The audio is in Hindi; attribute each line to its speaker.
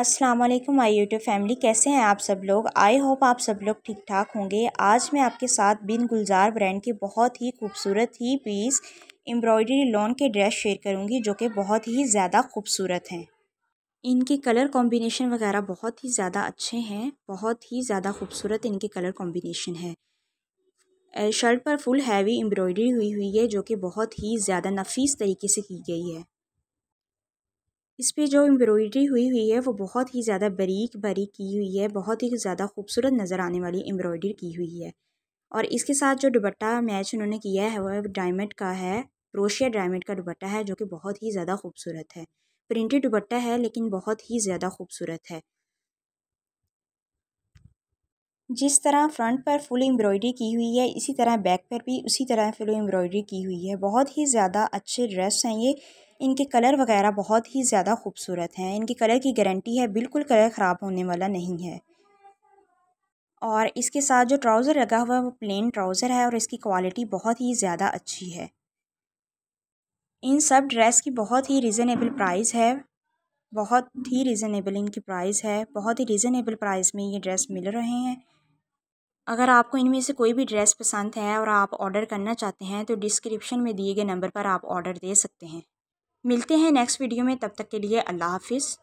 Speaker 1: अस्सलाम वालेकुम माय यूट्यूब फैमिली कैसे हैं आप सब लोग आई होप आप सब लोग ठीक ठाक होंगे आज मैं आपके साथ बिन गुलजार ब्रांड के बहुत ही खूबसूरत ही पीस एम्ब्रॉयडरी लॉन के ड्रेस शेयर करूंगी जो कि बहुत ही ज़्यादा खूबसूरत हैं इनके कलर कॉम्बिनेशन वगैरह बहुत ही ज़्यादा अच्छे हैं बहुत ही ज़्यादा खूबसूरत इनके कलर कॉम्बिनेशन है शर्ट पर फुल हैवी एम्ब्रॉयडरी हुई हुई है जो कि बहुत ही ज़्यादा नफीस तरीके से की गई है इस पे जो एम्ब्रॉयडरी हुई हुई है वो बहुत ही ज़्यादा बारीक बारीक की हुई है बहुत ही ज़्यादा खूबसूरत नज़र आने वाली एम्ब्रॉयडरी की हुई है और इसके साथ जो दुपट्टा मैच उन्होंने किया है वह डायमंड का है क्रोशिया डायमंड का दुपट्टा है जो कि बहुत ही ज़्यादा खूबसूरत है प्रिंटेड दुपट्टा है लेकिन बहुत ही ज़्यादा खूबसूरत है जिस तरह फ्रंट पर फुल एम्ब्रॉयडरी की हुई है इसी तरह बैक पर भी उसी तरह फुल एम्ब्रॉयडरी की हुई है बहुत ही ज़्यादा अच्छे ड्रेस हैं ये इनके कलर वगैरह बहुत ही ज़्यादा खूबसूरत हैं इनके कलर की गारंटी है बिल्कुल कलर ख़राब होने वाला नहीं है और इसके साथ जो ट्राउज़र लगा हुआ है वो प्लेन ट्राउज़र है और इसकी क्वालिटी बहुत ही ज़्यादा अच्छी है इन सब ड्रेस की बहुत ही रिजनेबल प्राइस है बहुत ही रिजनेबल इनकी प्राइस है बहुत ही रिजनेबल प्राइस में ये ड्रेस मिल रहे हैं अगर आपको इनमें से कोई भी ड्रेस पसंद है और आप ऑर्डर करना चाहते हैं तो डिस्क्रिप्शन में दिए गए नंबर पर आप ऑर्डर दे सकते हैं मिलते हैं नेक्स्ट वीडियो में तब तक के लिए अल्लाह हाफिज़